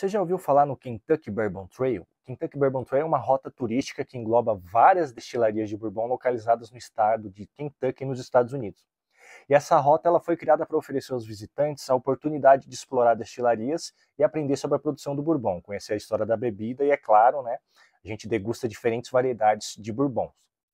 Você já ouviu falar no Kentucky Bourbon Trail? Kentucky Bourbon Trail é uma rota turística que engloba várias destilarias de bourbon localizadas no estado de Kentucky, nos Estados Unidos. E essa rota ela foi criada para oferecer aos visitantes a oportunidade de explorar destilarias e aprender sobre a produção do bourbon, conhecer a história da bebida e, é claro, né, a gente degusta diferentes variedades de bourbons.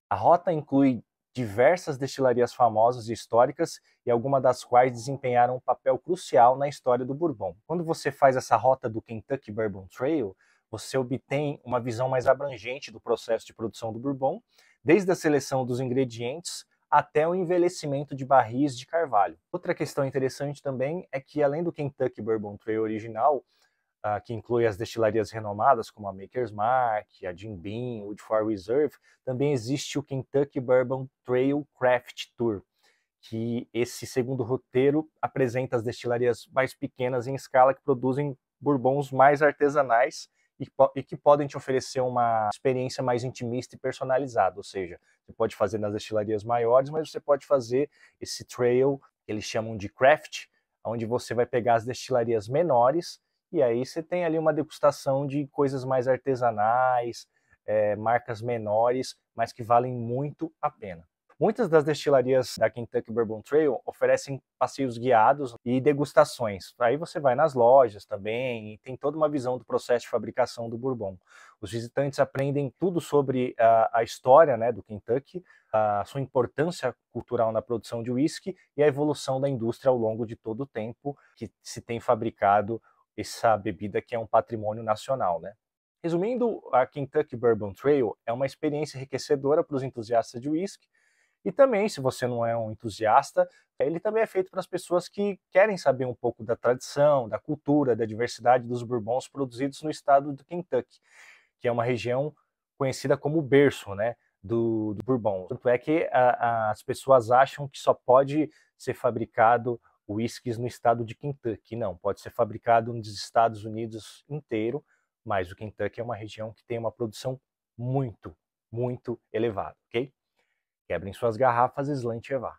A rota inclui diversas destilarias famosas e históricas e algumas das quais desempenharam um papel crucial na história do bourbon. Quando você faz essa rota do Kentucky Bourbon Trail, você obtém uma visão mais abrangente do processo de produção do bourbon, desde a seleção dos ingredientes até o envelhecimento de barris de carvalho. Outra questão interessante também é que além do Kentucky Bourbon Trail original, ah, que inclui as destilarias renomadas como a Maker's Mark, a Jim Beam, Woodford Reserve, também existe o Kentucky Bourbon Trail Craft Tour, que esse segundo roteiro apresenta as destilarias mais pequenas em escala que produzem bourbons mais artesanais e, e, que podem te oferecer uma experiência mais intimista e personalizada. Ou seja, você pode fazer nas destilarias maiores, mas você pode fazer esse trail que eles chamam de craft, onde você vai pegar as destilarias menores e aí você tem ali uma degustação de coisas mais artesanais, é, marcas menores, mas que valem muito a pena. Muitas das destilarias da Kentucky Bourbon Trail oferecem passeios guiados e degustações. Aí você vai nas lojas também e tem toda uma visão do processo de fabricação do bourbon. Os visitantes aprendem tudo sobre a, a história né, do Kentucky, a sua importância cultural na produção de uísque e a evolução da indústria ao longo de todo o tempo que se tem fabricado essa bebida que é um patrimônio nacional, né? Resumindo, a Kentucky Bourbon Trail é uma experiência enriquecedora para os entusiastas de whisky e também, se você não é um entusiasta, ele também é feito para as pessoas que querem saber um pouco da tradição, da cultura, da diversidade dos bourbons produzidos no estado do Kentucky, que é uma região conhecida como berço, né? Do, do bourbon. Tanto é que a, a, as pessoas acham que só pode ser fabricado uísques no estado de Kentucky. Não, pode ser fabricado nos Estados Unidos inteiro, mas o Kentucky é uma região que tem uma produção muito, muito elevada, ok? Quebrem suas garrafas, Slant Evar.